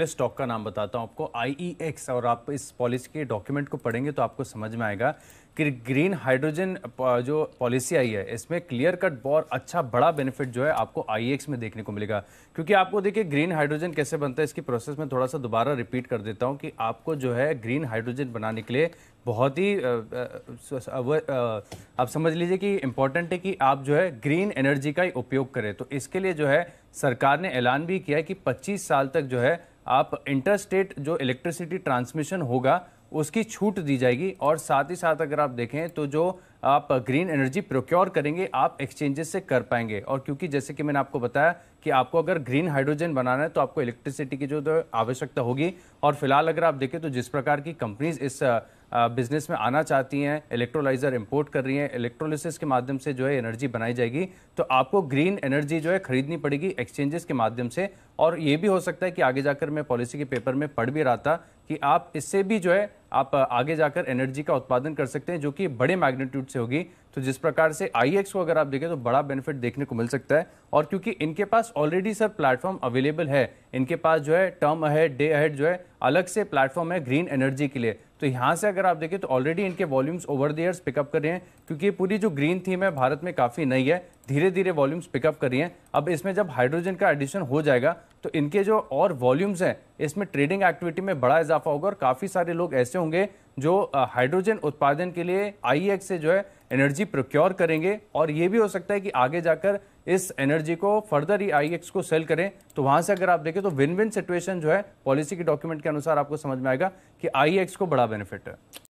पहले स्टॉक का नाम बताता हूँ आपको आई e और आप इस पॉलिसी के डॉक्यूमेंट को पढ़ेंगे तो आपको समझ में आएगा कि ग्रीन हाइड्रोजन जो पॉलिसी आई है इसमें क्लियर कट बहुत अच्छा बड़ा बेनिफिट जो है आपको आई e में देखने को मिलेगा क्योंकि आपको देखिए ग्रीन हाइड्रोजन कैसे बनता है इसकी प्रोसेस में थोड़ा सा दोबारा रिपीट कर देता हूँ कि आपको जो है ग्रीन हाइड्रोजन बनाने के लिए बहुत ही आप समझ लीजिए कि इम्पॉर्टेंट है कि आप जो है ग्रीन एनर्जी का ही उपयोग करें तो इसके लिए जो है सरकार ने ऐलान भी किया है कि 25 साल तक जो है आप इंटर स्टेट जो इलेक्ट्रिसिटी ट्रांसमिशन होगा उसकी छूट दी जाएगी और साथ ही साथ अगर आप देखें तो जो आप ग्रीन एनर्जी प्रोक्योर करेंगे आप एक्सचेंजेस से कर पाएंगे और क्योंकि जैसे कि मैंने आपको बताया कि आपको अगर ग्रीन हाइड्रोजन बनाना है तो आपको इलेक्ट्रिसिटी की जो तो आवश्यकता होगी और फिलहाल अगर आप देखें तो जिस प्रकार की कंपनीज इस बिजनेस में आना चाहती हैं इलेक्ट्रोलाइजर इंपोर्ट कर रही हैं इलेक्ट्रोलिसिस के माध्यम से जो है एनर्जी बनाई जाएगी तो आपको ग्रीन एनर्जी जो है खरीदनी पड़ेगी एक्सचेंजेस के माध्यम से और ये भी हो सकता है कि आगे जाकर मैं पॉलिसी के पेपर में पढ़ भी रहा था कि आप इससे भी जो है आप आगे जाकर एनर्जी का उत्पादन कर सकते हैं जो कि बड़े मैग्नीट्यूड से होगी तो जिस प्रकार से आई को अगर आप देखें तो बड़ा बेनिफिट देखने को मिल सकता है और क्योंकि इनके पास ऑलरेडी सर प्लेटफॉर्म अवेलेबल है इनके पास जो है टर्म अहेड डे अहेड जो है अलग से प्लेटफॉर्म है ग्रीन एनर्जी के लिए तो यहाँ से अगर आप देखें तो ऑलरेडी इनके volumes over the years pick up कर रहे हैं क्योंकि पूरी जो ग्रीन थीम है भारत में काफ़ी नई है धीरे धीरे वॉल्यूम्स पिकअप कर रही हैं अब इसमें जब हाइड्रोजन का एडिशन हो जाएगा तो इनके जो और वॉल्यूम्स हैं इसमें ट्रेडिंग एक्टिविटी में बड़ा इजाफा होगा और काफ़ी सारे लोग ऐसे होंगे जो हाइड्रोजन उत्पादन के लिए आई e से जो है एनर्जी प्रोक्योर करेंगे और ये भी हो सकता है कि आगे जाकर इस एनर्जी को फर्दर ही आई e को सेल करें तो वहाँ से अगर आप देखें तो विन विन सिचुएशन जो है पॉलिसी के डॉक्यूमेंट के अनुसार आपको समझ में आएगा कि आई e को बड़ा बेनिफिट है